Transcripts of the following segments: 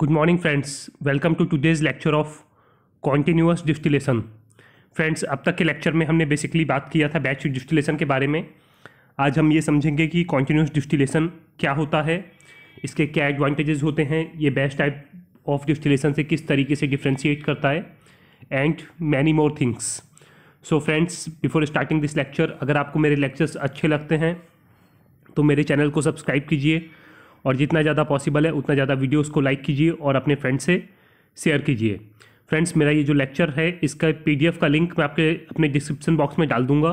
good morning friends welcome to today's lecture of continuous distillation friends अब तक के lecture में हमने बेसिकली बात किया था बैच डिस्टिलेशन के बारे में आज हम ये समझेंगे कि कॉन्टीन्यूस डिस्टिलेशन क्या होता है इसके क्या एडवांटेजेस होते हैं ये बेस्ट टाइप ऑफ डिस्टिलेशन से किस तरीके से डिफ्रेंशिएट करता है and many more things so friends before starting this lecture अगर आपको मेरे लेक्चर्स अच्छे लगते हैं तो मेरे चैनल को सब्सक्राइब कीजिए और जितना ज़्यादा पॉसिबल है उतना ज़्यादा वीडियोस को लाइक कीजिए और अपने फ्रेंड से शेयर कीजिए फ्रेंड्स मेरा ये जो लेक्चर है इसका पीडीएफ का लिंक मैं आपके अपने डिस्क्रिप्शन बॉक्स में डाल दूंगा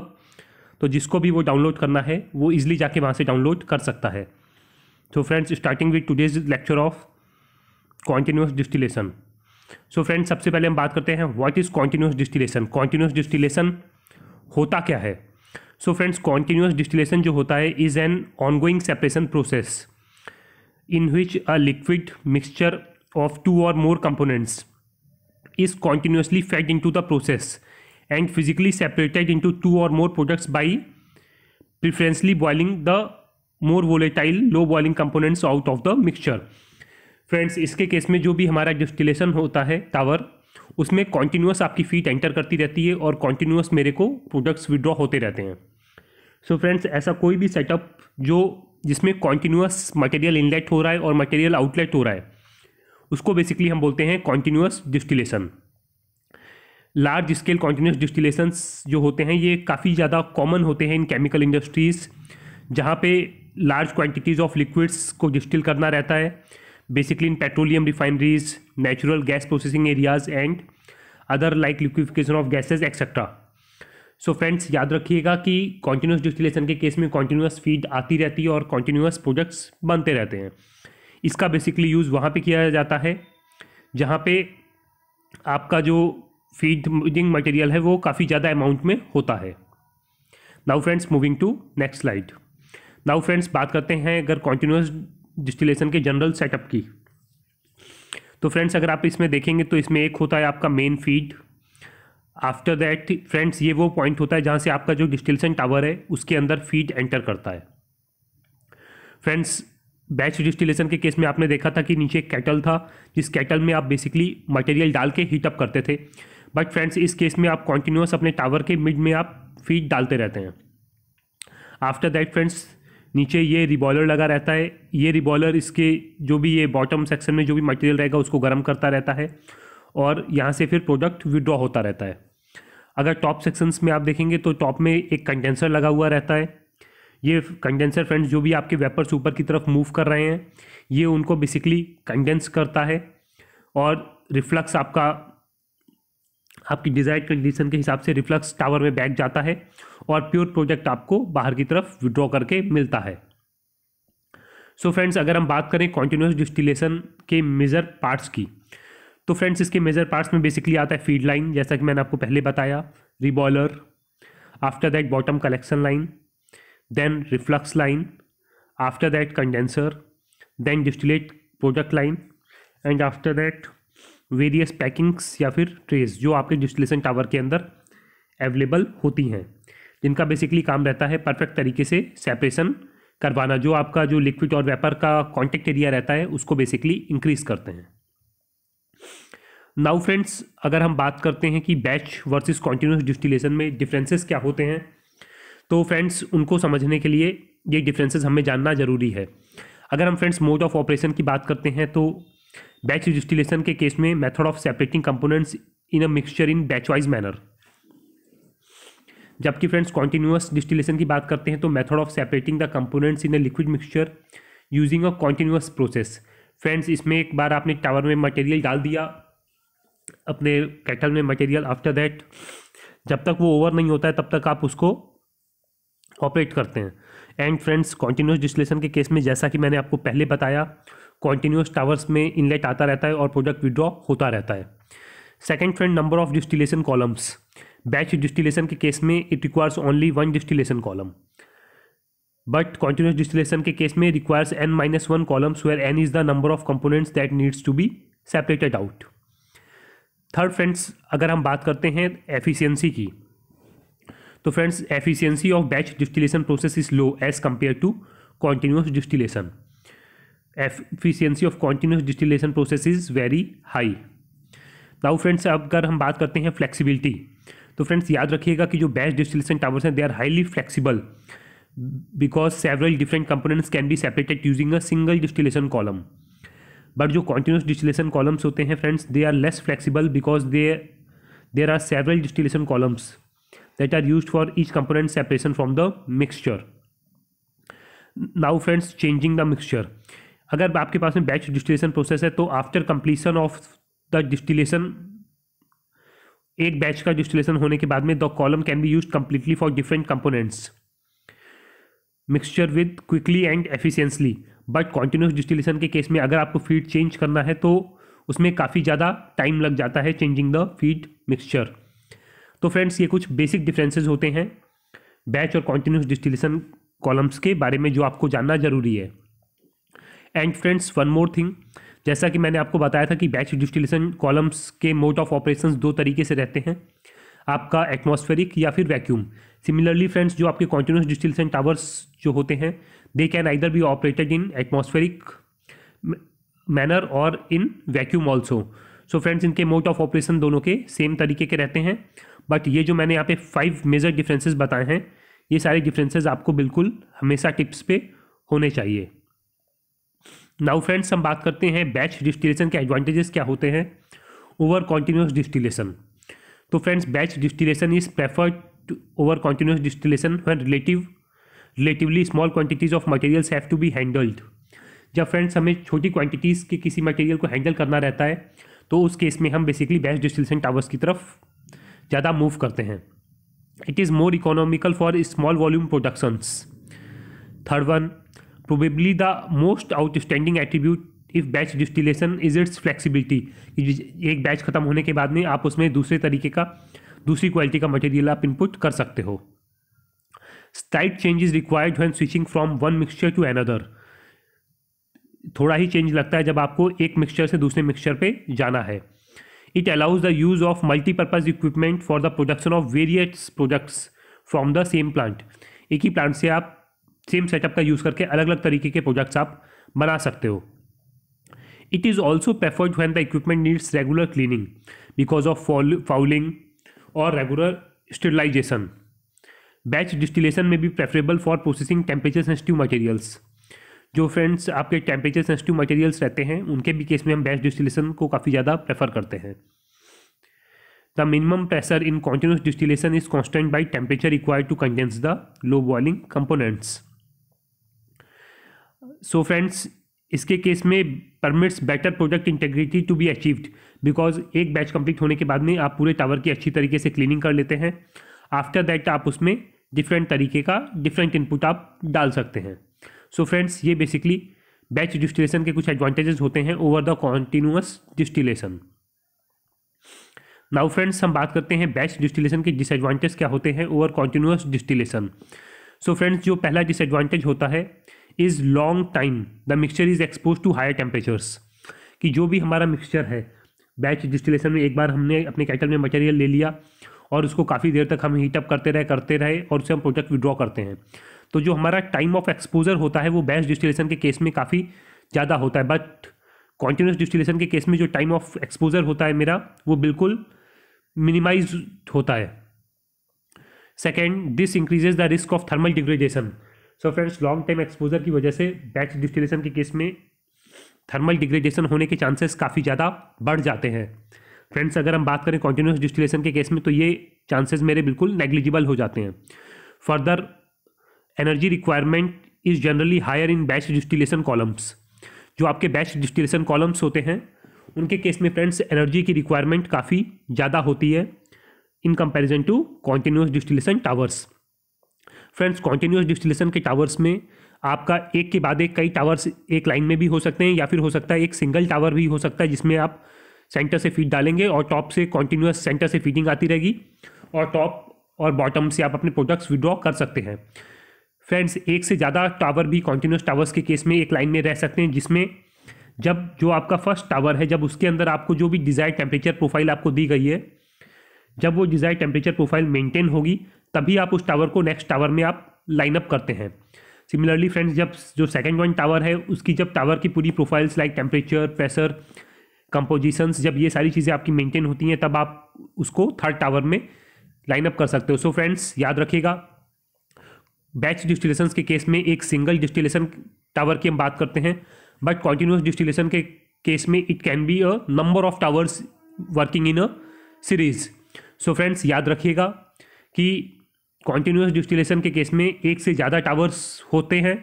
तो जिसको भी वो डाउनलोड करना है वो ईजिली जाके वहाँ से डाउनलोड कर सकता है तो friends starting with today's lecture of continuous distillation so friends सबसे पहले हम बात करते हैं what is continuous distillation continuous distillation होता क्या है सो फ्रेंड्स कॉन्टीन्यूस डिस्टिलेशन जो होता है is an ongoing separation process in which a liquid mixture of two or more components is continuously fed into the process and physically separated into two or more products by preferentially boiling the more volatile low boiling components out of the mixture friends इसके case में जो भी हमारा distillation होता है tower उसमें continuous आपकी feet enter करती रहती है और कॉन्टीन्यूस मेरे को प्रोडक्ट्स विड्रॉ होते रहते हैं सो so फ्रेंड्स ऐसा कोई भी सेटअप जो जिसमें कॉन्टीन्यूस मटेरियल इनलेट हो रहा है और मटेरियल आउटलेट हो रहा है उसको बेसिकली हम बोलते हैं continuous distillation large scale continuous distillation जो होते हैं ये काफ़ी ज़्यादा कॉमन होते हैं इन केमिकल इंडस्ट्रीज़ जहाँ पे लार्ज क्वांटिटीज़ ऑफ लिक्विड्स को डिस्टिल करना रहता है basically in petroleum refineries natural gas processing areas and other like liquefaction of gases etcetera so friends याद रखिएगा कि कॉन्टीन्यूस डिस्टिलेशन के केस में कॉन्टीन्यूस फीड आती रहती है और कॉन्टीन्यूस प्रोडक्ट्स बनते रहते हैं इसका बेसिकली यूज़ वहाँ पे किया जाता है जहाँ पे आपका जो फीडिंग मटेरियल है वो काफ़ी ज़्यादा अमाउंट में होता है now friends moving to next slide now friends बात करते हैं अगर कॉन्टीन्यूस डिस्टिलेशन के जनरल सेटअप की तो फ्रेंड्स अगर आप इसमें देखेंगे तो इसमें एक होता है आपका main feed after that friends ये वो पॉइंट होता है जहाँ से आपका जो डिस्टिलेशन टावर है उसके अंदर फीड एंटर करता है फ्रेंड्स बैच डिस्टिलेशन के केस में आपने देखा था कि नीचे कैटल था जिस कैटल में आप बेसिकली मटेरियल डाल के हीटअप करते थे बट फ्रेंड्स इस केस में आप कॉन्टिन्यूस अपने टावर के मिड में आप फीड डालते रहते हैं आफ्टर दैट फ्रेंड्स नीचे ये रिबॉलर लगा रहता है ये रिबॉलर इसके जो भी ये बॉटम सेक्शन में जो भी मटेरियल रहेगा उसको गर्म करता रहता है और यहाँ से फिर प्रोडक्ट विड्रॉ होता रहता है अगर टॉप सेक्शंस में आप देखेंगे तो टॉप में एक कंडेंसर लगा हुआ रहता है ये कंडेंसर फ्रेंड्स जो भी आपके वेपर्स ऊपर की तरफ मूव कर रहे हैं ये उनको बेसिकली कंडेंस करता है और रिफ्लक्स आपका आपकी डिजायर्ड कंडीशन के हिसाब से रिफ्लक्स टावर में बैक जाता है और प्योर प्रोजेक्ट आपको बाहर की तरफ विड्रॉ करके मिलता है सो so फ्रेंड्स अगर हम बात करें कॉन्टीन्यूस डिस्टिलेशन के मेजर पार्ट्स की तो फ्रेंड्स इसके मेजर पार्ट्स में बेसिकली आता है फीड लाइन जैसा कि मैंने आपको पहले बताया reboiler after that bottom collection line then reflux line after that condenser then distillate product line and after that various packings या फिर ट्रेस जो आपके डिस्टिलेशन टावर के अंदर अवेलेबल होती हैं जिनका बेसिकली काम रहता है परफेक्ट तरीके से सेपरेशन करवाना जो आपका जो लिक्विड और वेपर का कॉन्टेक्ट एरिया रहता है उसको बेसिकली इंक्रीज़ करते हैं नाउ फ्रेंड्स अगर हम बात करते हैं कि बैच वर्सेस कॉन्टीन्यूस डिस्टिलेशन में डिफरेंसेस क्या होते हैं तो फ्रेंड्स उनको समझने के लिए ये डिफरेंसेस हमें जानना ज़रूरी है अगर हम फ्रेंड्स मोड ऑफ ऑपरेशन की बात करते हैं तो बैच डिस्टिलेशन के केस में method of separating components in a mixture in batch wise manner जबकि फ्रेंड्स कॉन्टीन्यूस डिस्टिलेशन की बात करते हैं तो method of separating the components in a liquid mixture using a continuous process friends इसमें एक बार आपने टावर में मटेरियल डाल दिया अपने कैटल में मटेरियल आफ्टर दैट जब तक वो ओवर नहीं होता है तब तक आप उसको ऑपरेट करते हैं एंड फ्रेंड्स कॉन्टीन्यूस डिस्लेशन के केस में जैसा कि मैंने आपको पहले बताया कॉन्टीन्यूस टावर्स में इनलेट आता रहता है और प्रोडक्ट विड्रॉ होता रहता है second friend number of distillation columns batch distillation के केस में it requires only one distillation column but continuous distillation के केस में requires N minus one columns where N is the number of components that needs to be separated out third friends अगर हम बात करते हैं efficiency की तो friends efficiency of batch distillation process is low as compare to continuous distillation efficiency of continuous distillation process is very high now friends अगर हम बात करते हैं फ्लेक्सिबिलिटी तो फ्रेंड्स याद रखिएगा कि जो बैच डिस्टिलेशन टावर्स हैं they are highly flexible because several different components can be separated using a single distillation column but जो कॉन्टीन्यूस डिस्टिलेशन कॉलम्स होते हैं friends they are less flexible because they there are several distillation columns that are use for each component separation from the mixture now friends changing the mixture अगर आपके पास में batch distillation process है तो after completion of the distillation एक batch का distillation होने के बाद में the column can be use completely for different components mixture with quickly and efficiently but continuous distillation के केस में अगर आपको फीड चेंज करना है तो उसमें काफ़ी ज़्यादा टाइम लग जाता है चेंजिंग द फीड मिक्सचर तो फ्रेंड्स ये कुछ बेसिक डिफरेंसेस होते हैं बैच और कॉन्टीन्यूस डिस्टिलेशन कॉलम्स के बारे में जो आपको जानना ज़रूरी है and friends one more thing जैसा कि मैंने आपको बताया था कि बैच डिस्टिलेशन कॉलम्स के मोड ऑफ ऑपरेशंस दो तरीके से रहते हैं आपका एटमॉस्फेरिक या फिर वैक्यूम सिमिलरली फ्रेंड्स जो आपके कॉन्टीन्यूस डिस्टिलेशन टावर्स जो होते हैं they can either be operated in atmospheric manner और in vacuum also so friends इनके मोड ऑफ ऑपरेशन दोनों के सेम तरीके के रहते हैं बट ये जो मैंने यहाँ पे फाइव मेजर डिफरेंसेस बताए हैं ये सारे डिफरेंसेस आपको बिल्कुल हमेशा टिप्स पे होने चाहिए नाउ फ्रेंड्स हम बात करते हैं बैच डिस्टिलेशन के एडवांटेजेस क्या होते हैं ओवर कॉन्टीन्यूस डिस्टिलेशन तो friends batch distillation is preferred over continuous distillation relative relatively small quantities of materials have to be handled जब फ्रेंड्स हमें छोटी क्वान्टिटीज़ के किसी मटेरियल को हैंडल करना रहता है तो उस केस में हम बेसिकली बेस्ट डिस्टिलेशन टावर्स की तरफ ज़्यादा मूव करते हैं it is more economical for small volume productions third one probably the most outstanding attribute if batch distillation is its flexibility एक बैच खत्म होने के बाद में आप उसमें दूसरे तरीके का दूसरी क्वालिटी का मटेरियल आप इनपुट कर सकते हो slight change is required when switching from one mixture to another थोड़ा ही चेंज लगता है जब आपको एक मिक्सचर से दूसरे मिक्सचर पे जाना है it allows the use of multipurpose equipment for the production of various products from the same plant एक ही प्लांट से आप सेम सेटअप का यूज़ करके अलग अलग तरीके के प्रोडक्ट्स आप बना सकते हो it is also preferred when the equipment needs regular cleaning because of fouling और रेगुलर स्टरलाइजेशन बैच डिस्टिलेशन में भी preferable for processing temperature sensitive materials जो फ्रेंड्स आपके टेम्परेचर सेंसिटिव मटेरियल्स रहते हैं उनके भी केस में हम बैच डिस्टिलेशन को काफ़ी ज़्यादा प्रेफर करते हैं the minimum pressure in continuous distillation is constant by temperature require to condense the low boiling components so friends इसके केस में permits better product integrity to be achieved because एक batch complete होने के बाद में आप पूरे टावर की अच्छी तरीके से क्लीनिंग कर लेते हैं आफ्टर दैट आप उसमें डिफरेंट तरीके का डिफरेंट इनपुट आप डाल सकते हैं सो so फ्रेंड्स ये बेसिकली बैच डिस्टिलेशन के कुछ एडवांटेजेस होते हैं over the continuous distillation now friends हम बात करते हैं बैच डिस्टिलेशन के डिसएडवांटेज क्या होते हैं over continuous distillation so friends जो पहला डिसएडवांटेज होता है is long time the mixture is expose to high temperatures कि जो भी हमारा मिक्सचर है बैच डिस्टिलेशन में एक बार हमने अपने कैटल में मटेरियल ले लिया और उसको काफ़ी देर तक हम हीटअप करते रहे करते रहे और उससे हम प्रोडक्ट विड्रॉ करते हैं तो जो हमारा टाइम ऑफ एक्सपोजर होता है वो बैच डिस्टिलेशन के केस में काफ़ी ज़्यादा होता है बट कॉन्टीन्यूस डिस्टिलेशन के केस में जो टाइम ऑफ एक्सपोजर होता है मेरा वो बिल्कुल मिनिमाइज होता है second this increases the risk of thermal degradation so friends long time exposure की वजह से बैच डिस्टिलेशन के केस में थर्मल डिग्रेडेशन होने के चांसेस काफ़ी ज़्यादा बढ़ जाते हैं फ्रेंड्स अगर हम बात करें कॉन्टीन्यूस डिस्टिलेशन के केस में तो ये चांसेस मेरे बिल्कुल नेग्लिजिबल हो जाते हैं further energy requirement is generally higher in best distillation columns जो आपके बेस्ट डिस्टिलेशन कॉलम्स होते हैं उनके केस में फ्रेंड्स एनर्जी की रिक्वायरमेंट काफ़ी ज़्यादा होती है in comparison to continuous distillation towers friends continuous distillation के टावर्स में आपका एक के बाद एक कई टावर्स एक लाइन में भी हो सकते हैं या फिर हो सकता है एक सिंगल टावर भी हो सकता है जिसमें आप सेंटर से फीड डालेंगे और टॉप से कॉन्टीन्यूस सेंटर से फीडिंग आती रहेगी और टॉप और बॉटम से आप अपने प्रोडक्ट्स विड्रॉ कर सकते हैं फ्रेंड्स एक से ज़्यादा टावर भी कॉन्टीन्यूस टावर्स के केस में एक लाइन में रह सकते हैं जिसमें जब जो आपका फर्स्ट टावर है जब उसके अंदर आपको जो भी डिज़ायर टेम्परेचर प्रोफाइल आपको दी गई है जब वो डिज़ायर टेम्परेचर प्रोफाइल मेंटेन होगी तभी आप उस टावर को नेक्स्ट टावर में आप लाइनअप करते हैं सिमिलरली फ्रेंड्स जब जो सेकेंड वन टावर है उसकी जब टावर की पूरी profiles like temperature pressure compositions जब ये सारी चीज़ें आपकी मेंटेन होती हैं तब आप उसको थर्ड टावर में लाइनअप कर सकते हो सो फ्रेंड्स याद रखिएगा बैच डिस्टिलेशन के केस में एक सिंगल डिस्टिलेशन टावर की हम बात करते हैं बट कॉन्टीन्यूस डिस्टिलेशन के केस में it can be a number of towers working in a series so friends याद रखिएगा कि कॉन्टीन्यूस डिस्टिलेशन के केस में एक से ज़्यादा टावर्स होते हैं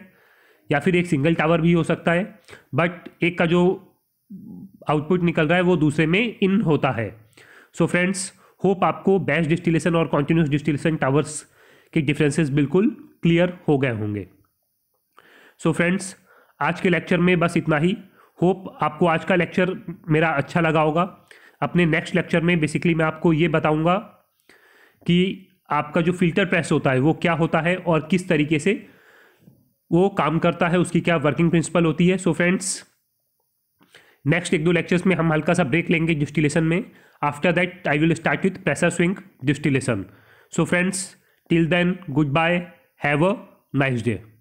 या फिर एक सिंगल टावर भी हो सकता है बट एक का जो आउटपुट निकल रहा है वो दूसरे में इन होता है सो फ्रेंड्स होप आपको बैच डिस्टिलेशन और कॉन्टीन्यूस डिस्टिलेशन टावर्स के डिफरेंसेस बिल्कुल क्लियर हो गए होंगे सो so फ्रेंड्स आज के लेक्चर में बस इतना ही होप आपको आज का लेक्चर मेरा अच्छा लगा होगा अपने नेक्स्ट लेक्चर में बेसिकली मैं आपको ये बताऊंगा कि आपका जो फिल्टर प्रेस होता है वो क्या होता है और किस तरीके से वो काम करता है उसकी क्या वर्किंग प्रिंसिपल होती है सो so फ्रेंड्स नेक्स्ट एक दो लेक्चर्स में हम हल्का सा ब्रेक लेंगे डिस्टिलेशन में after that I will start with pressure swing distillation so friends till then goodbye have a nice day